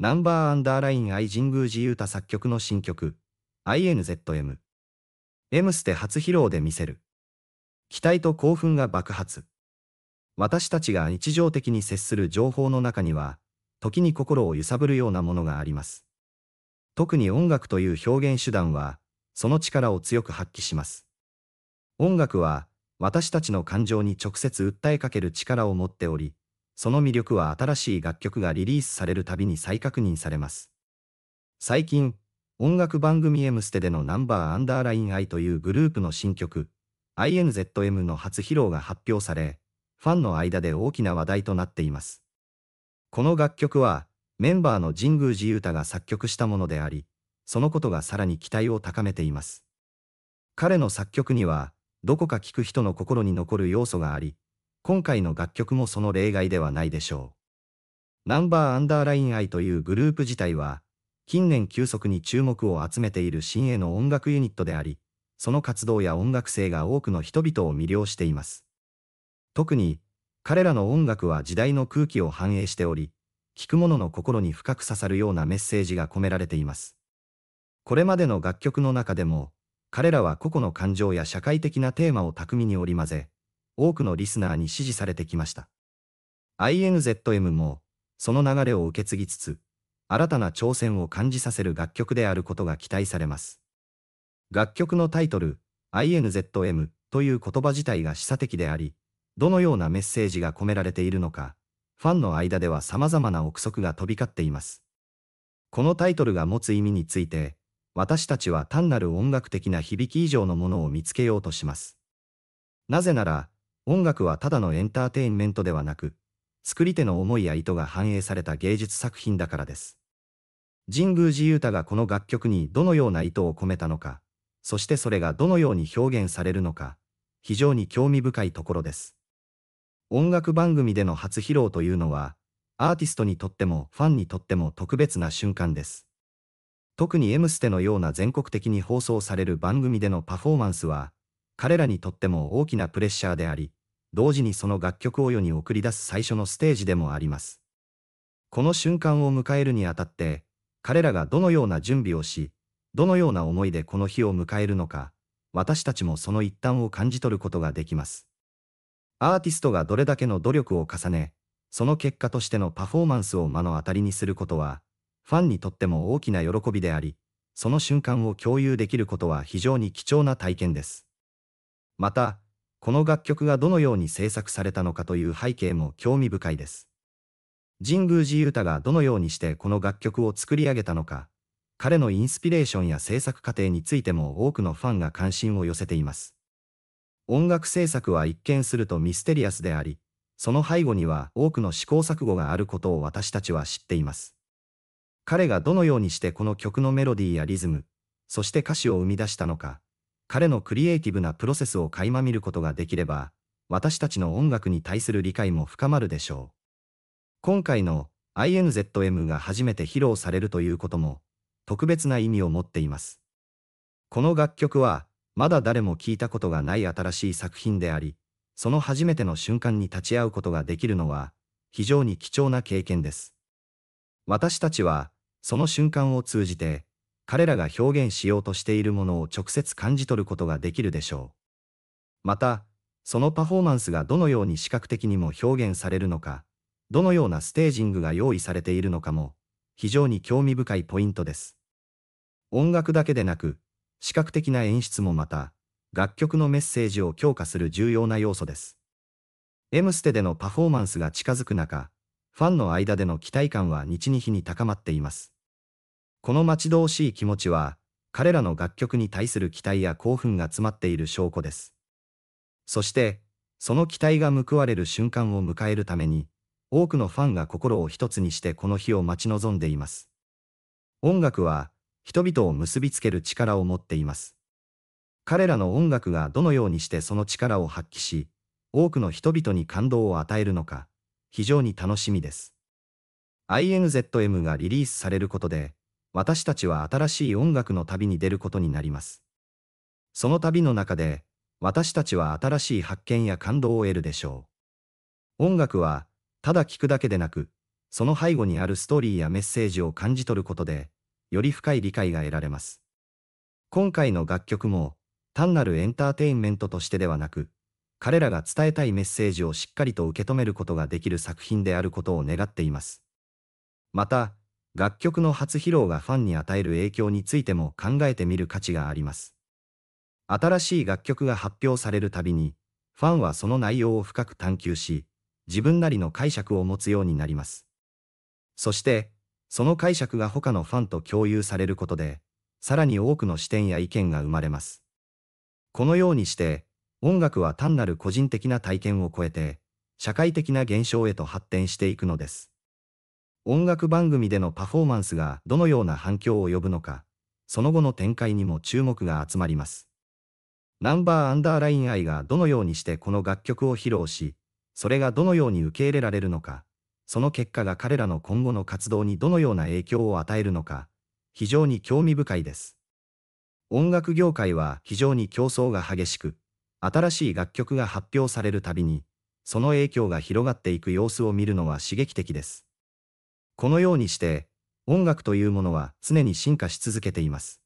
ナンバーアンダーライン愛神宮寺勇太作曲の新曲、INZM。M ステ初披露で見せる。期待と興奮が爆発。私たちが日常的に接する情報の中には、時に心を揺さぶるようなものがあります。特に音楽という表現手段は、その力を強く発揮します。音楽は、私たちの感情に直接訴えかける力を持っており、その魅力は新しい楽曲がリリースされるたびに再確認されます。最近、音楽番組 M ステでのナンバーアンダーライン I というグループの新曲、INZM の初披露が発表され、ファンの間で大きな話題となっています。この楽曲は、メンバーの神宮寺勇太が作曲したものであり、そのことがさらに期待を高めています。彼の作曲には、どこか聴く人の心に残る要素があり、今回の楽曲もその例外ではないでしょう。ナンバーアンダーラインアイというグループ自体は、近年急速に注目を集めている新鋭の音楽ユニットであり、その活動や音楽性が多くの人々を魅了しています。特に、彼らの音楽は時代の空気を反映しており、聴く者の心に深く刺さるようなメッセージが込められています。これまでの楽曲の中でも、彼らは個々の感情や社会的なテーマを巧みに織り交ぜ、多くのリスナーに支持されてきました。INZM も、その流れを受け継ぎつつ、新たな挑戦を感じさせる楽曲であることが期待されます。楽曲のタイトル、INZM という言葉自体が示唆的であり、どのようなメッセージが込められているのか、ファンの間では様々な憶測が飛び交っています。このタイトルが持つ意味について、私たちは単なる音楽的な響き以上のものを見つけようとします。なぜなら、音楽はただのエンターテインメントではなく、作り手の思いや意図が反映された芸術作品だからです。神宮寺勇太がこの楽曲にどのような意図を込めたのか、そしてそれがどのように表現されるのか、非常に興味深いところです。音楽番組での初披露というのは、アーティストにとってもファンにとっても特別な瞬間です。特に「M ステ」のような全国的に放送される番組でのパフォーマンスは、彼らにとっても大きなプレッシャーであり、同時にその楽曲を世に送り出す最初のステージでもあります。この瞬間を迎えるにあたって、彼らがどのような準備をし、どのような思いでこの日を迎えるのか、私たちもその一端を感じ取ることができます。アーティストがどれだけの努力を重ね、その結果としてのパフォーマンスを目の当たりにすることは、ファンにとっても大きな喜びであり、その瞬間を共有できることは非常に貴重な体験です。また、この楽曲がどのように制作されたのかという背景も興味深いです。神宮寺勇太がどのようにしてこの楽曲を作り上げたのか、彼のインスピレーションや制作過程についても多くのファンが関心を寄せています。音楽制作は一見するとミステリアスであり、その背後には多くの試行錯誤があることを私たちは知っています。彼がどのようにしてこの曲のメロディーやリズム、そして歌詞を生み出したのか、彼のクリエイティブなプロセスを垣間見ることができれば、私たちの音楽に対する理解も深まるでしょう。今回の INZM が初めて披露されるということも、特別な意味を持っています。この楽曲は、まだ誰も聞いたことがない新しい作品であり、その初めての瞬間に立ち会うことができるのは、非常に貴重な経験です。私たちは、その瞬間を通じて、彼らが表現しようとしているものを直接感じ取ることができるでしょう。また、そのパフォーマンスがどのように視覚的にも表現されるのか、どのようなステージングが用意されているのかも、非常に興味深いポイントです。音楽だけでなく、視覚的な演出もまた、楽曲のメッセージを強化する重要な要素です。M ステでのパフォーマンスが近づく中、ファンの間での期待感は日に日に高まっています。この待ち遠しい気持ちは、彼らの楽曲に対する期待や興奮が詰まっている証拠です。そして、その期待が報われる瞬間を迎えるために、多くのファンが心を一つにしてこの日を待ち望んでいます。音楽は、人々を結びつける力を持っています。彼らの音楽がどのようにしてその力を発揮し、多くの人々に感動を与えるのか、非常に楽しみです。INZM がリリースされることで、私たちは新しい音楽の旅に出ることになります。その旅の中で、私たちは新しい発見や感動を得るでしょう。音楽は、ただ聴くだけでなく、その背後にあるストーリーやメッセージを感じ取ることで、より深い理解が得られます。今回の楽曲も、単なるエンターテインメントとしてではなく、彼らが伝えたいメッセージをしっかりと受け止めることができる作品であることを願っています。また、楽曲の初披露がファンに与える影響についても考えてみる価値があります。新しい楽曲が発表されるたびに、ファンはその内容を深く探求し、自分なりの解釈を持つようになります。そして、その解釈が他のファンと共有されることで、さらに多くの視点や意見が生まれます。このようにして、音楽は単なる個人的な体験を超えて、社会的な現象へと発展していくのです。音楽番組でのパフォーマンスがどのような反響を呼ぶのか、その後の展開にも注目が集まります。ナンバーアンダーライン愛がどのようにしてこの楽曲を披露し、それがどのように受け入れられるのか、その結果が彼らの今後の活動にどのような影響を与えるのか、非常に興味深いです。音楽業界は非常に競争が激しく、新しい楽曲が発表されるたびに、その影響が広がっていく様子を見るのは刺激的です。このようにして、音楽というものは常に進化し続けています。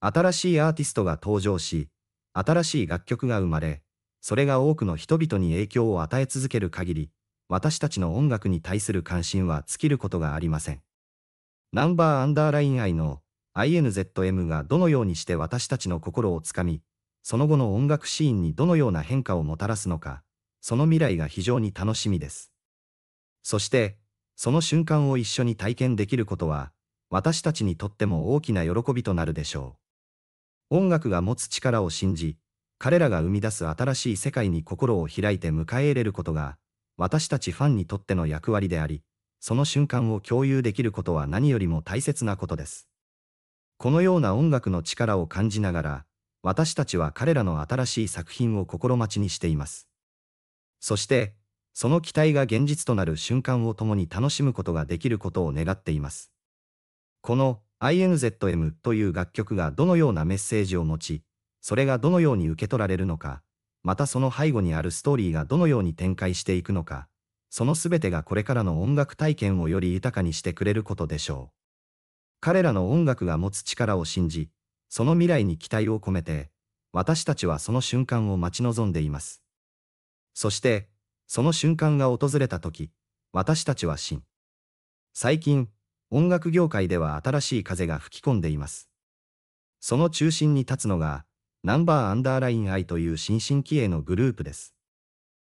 新しいアーティストが登場し、新しい楽曲が生まれ、それが多くの人々に影響を与え続ける限り、私たちの音楽に対する関心は尽きることがありません。ナンバーアンダーライン I の INZM がどのようにして私たちの心をつかみ、その後の音楽シーンにどのような変化をもたらすのか、その未来が非常に楽しみです。そして、その瞬間を一緒に体験できることは、私たちにとっても大きな喜びとなるでしょう。音楽が持つ力を信じ、彼らが生み出す新しい世界に心を開いて迎え入れることが、私たちファンにとっての役割であり、その瞬間を共有できることは何よりも大切なことです。このような音楽の力を感じながら、私たちは彼らの新しい作品を心待ちにしています。そして、その期待が現実となる瞬間を共に楽しむことができることを願っています。この INZM という楽曲がどのようなメッセージを持ち、それがどのように受け取られるのか、またその背後にあるストーリーがどのように展開していくのか、その全てがこれからの音楽体験をより豊かにしてくれることでしょう。彼らの音楽が持つ力を信じ、その未来に期待を込めて、私たちはその瞬間を待ち望んでいます。そして、その瞬間が訪れた時、私たちはん。最近、音楽業界では新しい風が吹き込んでいます。その中心に立つのが、ナンバーアンダーライン I という新進気鋭のグループです。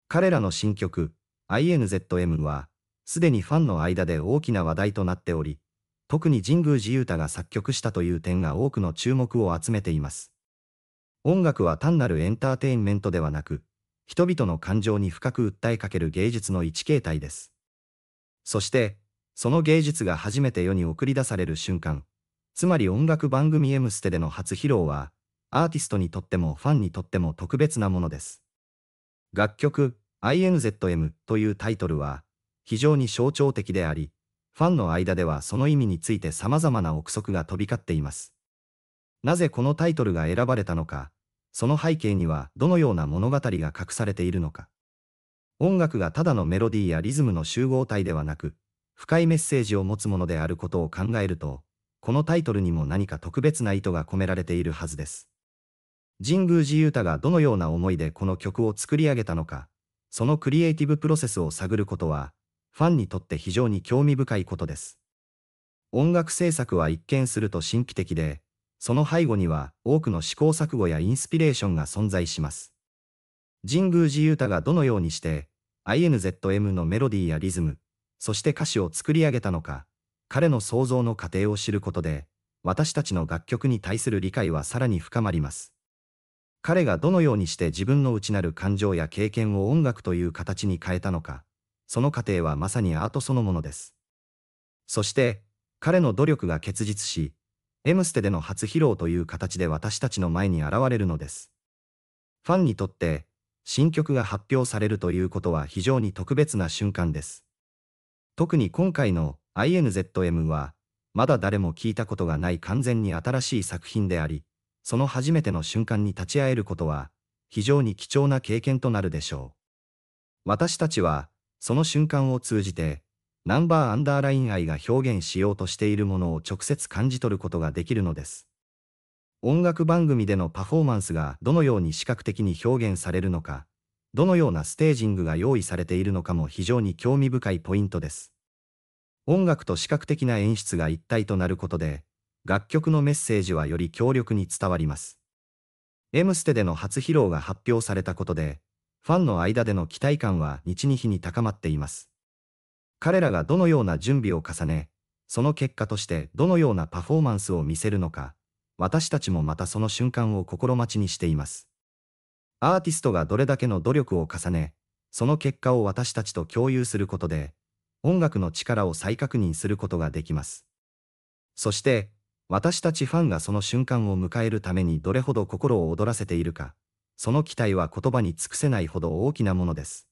彼らの新曲、INZM は、すでにファンの間で大きな話題となっており、特に神宮寺勇太が作曲したという点が多くの注目を集めています。音楽は単なるエンターテインメントではなく、人々の感情に深く訴えかける芸術の一形態です。そして、その芸術が初めて世に送り出される瞬間、つまり音楽番組 M ステでの初披露は、アーティストにとってもファンにとっても特別なものです。楽曲 INZM というタイトルは非常に象徴的であり、ファンの間ではその意味について様々な憶測が飛び交っています。なぜこのタイトルが選ばれたのか、その背景にはどのような物語が隠されているのか。音楽がただのメロディーやリズムの集合体ではなく、深いメッセージを持つものであることを考えると、このタイトルにも何か特別な意図が込められているはずです。神宮寺勇太がどのような思いでこの曲を作り上げたのか、そのクリエイティブプロセスを探ることは、ファンにとって非常に興味深いことです。音楽制作は一見すると神秘的で、その背後には多くの試行錯誤やインスピレーションが存在します。神宮寺勇太がどのようにして INZM のメロディーやリズム、そして歌詞を作り上げたのか、彼の創造の過程を知ることで、私たちの楽曲に対する理解はさらに深まります。彼がどのようにして自分の内なる感情や経験を音楽という形に変えたのか、その過程はまさにアートそのものです。そして、彼の努力が結実し、M ステでの初披露という形で私たちの前に現れるのです。ファンにとって、新曲が発表されるということは非常に特別な瞬間です。特に今回の INZM は、まだ誰も聞いたことがない完全に新しい作品であり、その初めての瞬間に立ち会えることは、非常に貴重な経験となるでしょう。私たちは、その瞬間を通じて、ナンバーアンダーライン愛が表現しようとしているものを直接感じ取ることができるのです。音楽番組でのパフォーマンスがどのように視覚的に表現されるのか、どのようなステージングが用意されているのかも非常に興味深いポイントです。音楽と視覚的な演出が一体となることで、楽曲のメッセージはより強力に伝わります。M ステでの初披露が発表されたことで、ファンの間での期待感は日に日に高まっています。彼らがどのような準備を重ね、その結果としてどのようなパフォーマンスを見せるのか、私たちもまたその瞬間を心待ちにしています。アーティストがどれだけの努力を重ね、その結果を私たちと共有することで、音楽の力を再確認することができます。そして、私たちファンがその瞬間を迎えるためにどれほど心を躍らせているか、その期待は言葉に尽くせないほど大きなものです。